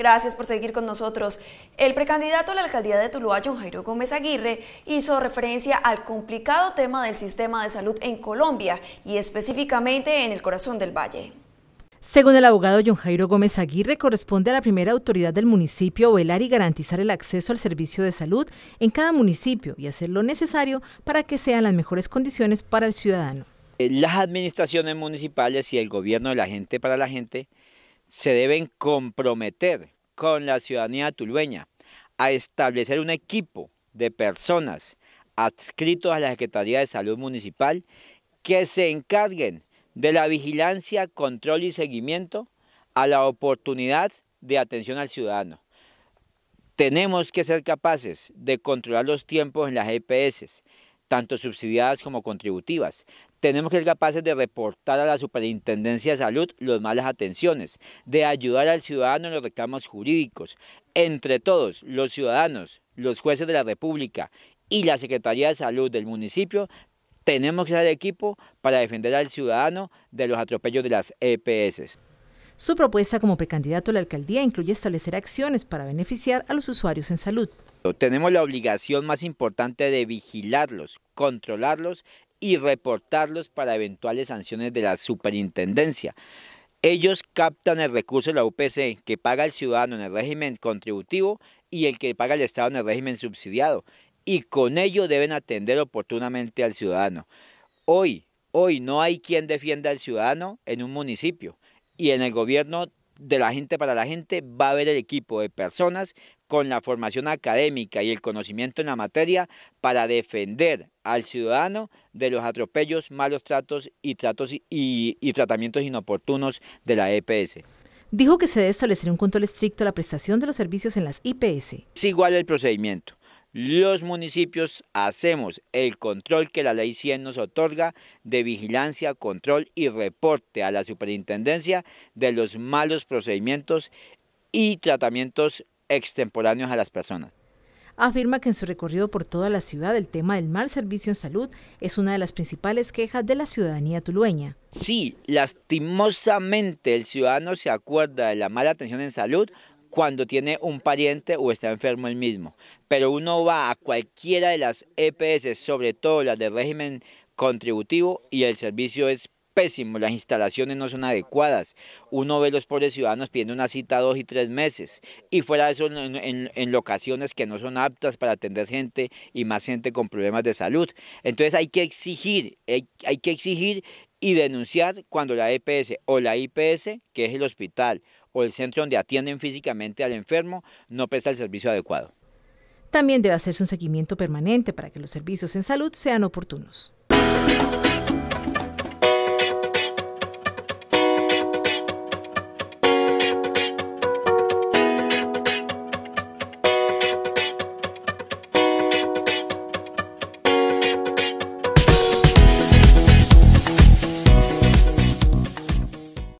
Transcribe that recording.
Gracias por seguir con nosotros. El precandidato a la alcaldía de Tuluá, John Jairo Gómez Aguirre, hizo referencia al complicado tema del sistema de salud en Colombia y específicamente en el corazón del valle. Según el abogado John Jairo Gómez Aguirre, corresponde a la primera autoridad del municipio velar y garantizar el acceso al servicio de salud en cada municipio y hacer lo necesario para que sean las mejores condiciones para el ciudadano. Eh, las administraciones municipales y el gobierno de la gente para la gente se deben comprometer con la ciudadanía tulueña a establecer un equipo de personas adscritos a la Secretaría de Salud Municipal que se encarguen de la vigilancia, control y seguimiento a la oportunidad de atención al ciudadano. Tenemos que ser capaces de controlar los tiempos en las GPS, e tanto subsidiadas como contributivas. Tenemos que ser capaces de reportar a la Superintendencia de Salud las malas atenciones, de ayudar al ciudadano en los reclamos jurídicos. Entre todos, los ciudadanos, los jueces de la República y la Secretaría de Salud del municipio, tenemos que ser equipo para defender al ciudadano de los atropellos de las EPS. Su propuesta como precandidato a la alcaldía incluye establecer acciones para beneficiar a los usuarios en salud. Tenemos la obligación más importante de vigilarlos, controlarlos y reportarlos para eventuales sanciones de la superintendencia. Ellos captan el recurso de la UPC que paga el ciudadano en el régimen contributivo y el que paga el Estado en el régimen subsidiado y con ello deben atender oportunamente al ciudadano. Hoy, hoy no hay quien defienda al ciudadano en un municipio y en el gobierno de la gente para la gente va a haber el equipo de personas con la formación académica y el conocimiento en la materia para defender al ciudadano de los atropellos, malos tratos y, y, tratamientos inoportunos de la EPS. Dijo que se debe establecer un control estricto a la prestación de los servicios en las IPS. Es igual el procedimiento los municipios hacemos el control que la Ley 100 nos otorga de vigilancia, control y reporte a la superintendencia de los malos procedimientos y tratamientos extemporáneos a las personas. Afirma que en su recorrido por toda la ciudad el tema del mal servicio en salud es una de las principales quejas de la ciudadanía tulueña. Sí, lastimosamente el ciudadano se acuerda de la mala atención en salud cuando tiene un pariente o está enfermo el mismo. Pero uno va a cualquiera de las EPS, sobre todo las de régimen contributivo, y el servicio es pésimo, las instalaciones no son adecuadas. Uno ve a los pobres ciudadanos pidiendo una cita dos y tres meses y fuera de eso en, en, locaciones que no son aptas para atender gente y más gente con problemas de salud. Entonces hay que exigir, hay que exigir y denunciar cuando la EPS o la IPS, que es el hospital o el centro donde atienden físicamente al enfermo, no presta el servicio adecuado. También debe hacerse un seguimiento permanente para que los servicios en salud sean oportunos.